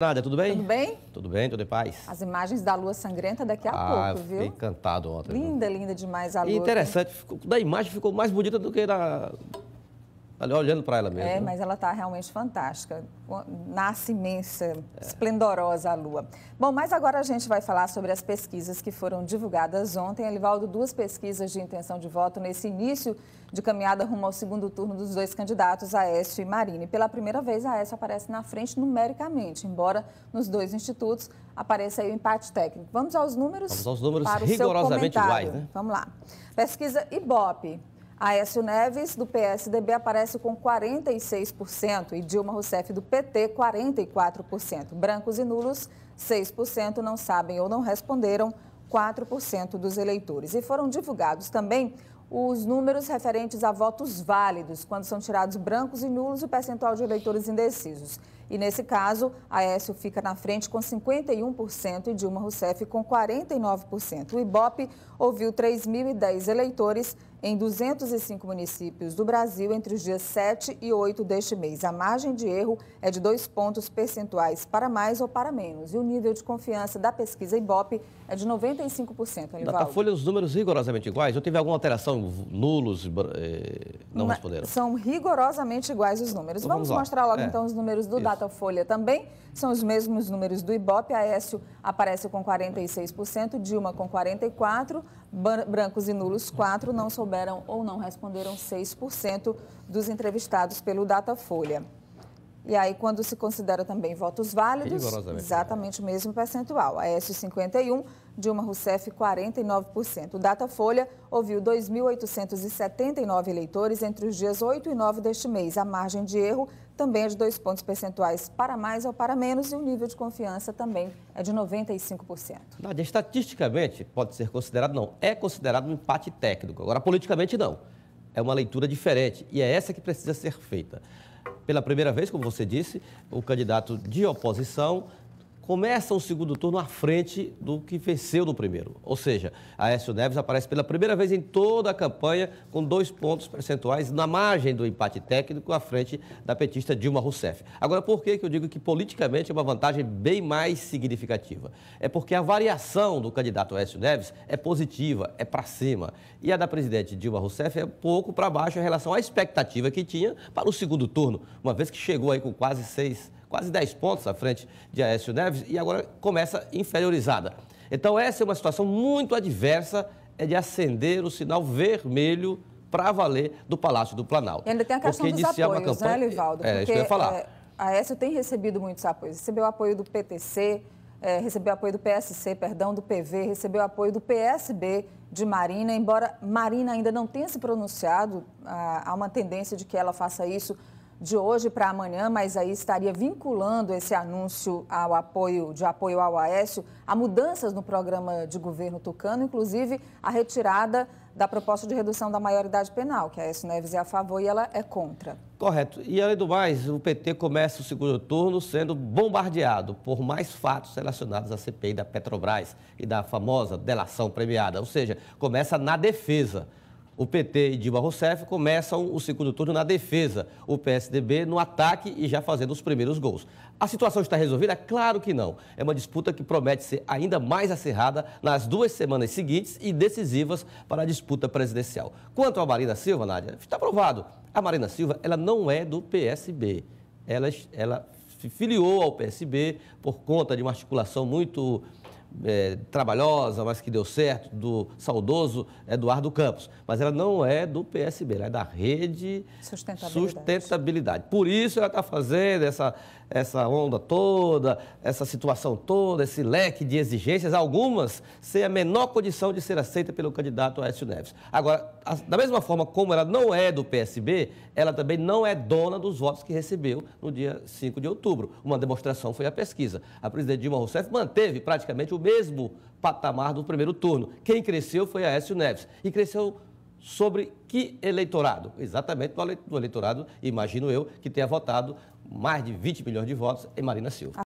Nada, tudo bem? Tudo bem? Tudo bem, tudo em paz. As imagens da lua sangrenta daqui a ah, pouco, viu? Fiquei encantado ontem. Linda, viu? linda demais a lua. E interessante, ficou, da imagem ficou mais bonita do que da, Ali olhando para ela mesmo. É, né? mas ela está realmente fantástica. Nasce imensa, é. esplendorosa a lua. Bom, mas agora a gente vai falar sobre as pesquisas que foram divulgadas ontem. Elivaldo, duas pesquisas de intenção de voto nesse início de caminhada rumo ao segundo turno dos dois candidatos, Aécio e Marini. Pela primeira vez, Aécio aparece na frente numericamente, embora nos dois institutos apareça aí o empate técnico. Vamos aos números? Vamos aos números rigorosamente iguais, né? Vamos lá. Pesquisa Ibope. Aécio Neves, do PSDB, aparece com 46% e Dilma Rousseff, do PT, 44%. Brancos e nulos, 6% não sabem ou não responderam, 4% dos eleitores. E foram divulgados também os números referentes a votos válidos. Quando são tirados brancos e nulos, o percentual de eleitores indecisos. E nesse caso, Aécio fica na frente com 51% e Dilma Rousseff com 49%. O Ibope ouviu 3.010 eleitores em 205 municípios do Brasil entre os dias 7 e 8 deste mês. A margem de erro é de dois pontos percentuais para mais ou para menos. E o nível de confiança da pesquisa Ibope é de 95%. Anivaldo. Datafolha, os números rigorosamente iguais? Ou teve alguma alteração? Nulos eh, não responderam? São rigorosamente iguais os números. Então, vamos, vamos mostrar logo é. então os números do Isso. Datafolha. Datafolha também são os mesmos números do Ibope. Aécio aparece com 46%, Dilma com 44%, brancos e nulos 4%, não souberam ou não responderam 6% dos entrevistados pelo Datafolha. E aí, quando se considera também votos válidos, exatamente o mesmo percentual. Aécio, 51%, Dilma Rousseff, 49%. O Datafolha ouviu 2.879 eleitores entre os dias 8 e 9 deste mês. A margem de erro também é de dois pontos percentuais para mais ou para menos e o nível de confiança também é de 95%. Nadia, tá, estatisticamente pode ser considerado, não, é considerado um empate técnico. Agora, politicamente, não. É uma leitura diferente e é essa que precisa ser feita. Pela primeira vez, como você disse, o candidato de oposição começa o segundo turno à frente do que venceu no primeiro. Ou seja, a Aécio Neves aparece pela primeira vez em toda a campanha com dois pontos percentuais na margem do empate técnico à frente da petista Dilma Rousseff. Agora, por que eu digo que politicamente é uma vantagem bem mais significativa? É porque a variação do candidato Aécio Neves é positiva, é para cima. E a da presidente Dilma Rousseff é pouco para baixo em relação à expectativa que tinha para o segundo turno, uma vez que chegou aí com quase seis quase 10 pontos à frente de Aécio Neves e agora começa inferiorizada. Então, essa é uma situação muito adversa, é de acender o sinal vermelho para valer do Palácio do Planalto. E ainda tem a questão porque dos apoios, né, campanha... né, Livaldo? É, isso que eu ia falar. É, a Aécio tem recebido muitos apoios. Recebeu apoio do PTC, é, recebeu apoio do PSC, perdão, do PV, recebeu apoio do PSB de Marina, embora Marina ainda não tenha se pronunciado, ah, há uma tendência de que ela faça isso de hoje para amanhã, mas aí estaria vinculando esse anúncio ao apoio de apoio ao Aécio a mudanças no programa de governo tucano, inclusive a retirada da proposta de redução da maioridade penal, que a Aécio Neves é a favor e ela é contra. Correto. E além do mais, o PT começa o segundo turno sendo bombardeado por mais fatos relacionados à CPI da Petrobras e da famosa delação premiada, ou seja, começa na defesa. O PT e Dilma Rousseff começam o segundo turno na defesa, o PSDB no ataque e já fazendo os primeiros gols. A situação está resolvida? Claro que não. É uma disputa que promete ser ainda mais acirrada nas duas semanas seguintes e decisivas para a disputa presidencial. Quanto à Marina Silva, Nádia, está provado. A Marina Silva ela não é do PSB. Ela, ela se filiou ao PSB por conta de uma articulação muito é, trabalhosa, mas que deu certo, do saudoso Eduardo Campos. Mas ela não é do PSB, ela é da rede sustentabilidade. sustentabilidade. Por isso ela está fazendo essa, essa onda toda, essa situação toda, esse leque de exigências, algumas sem a menor condição de ser aceita pelo candidato Aécio Neves. Agora, a, da mesma forma como ela não é do PSB, ela também não é dona dos votos que recebeu no dia 5 de outubro. Uma demonstração foi a pesquisa. A presidente Dilma Rousseff manteve praticamente o mesmo patamar do primeiro turno. Quem cresceu foi Aécio Neves. E cresceu sobre que eleitorado? Exatamente do eleitorado, imagino eu, que tenha votado mais de 20 milhões de votos em Marina Silva.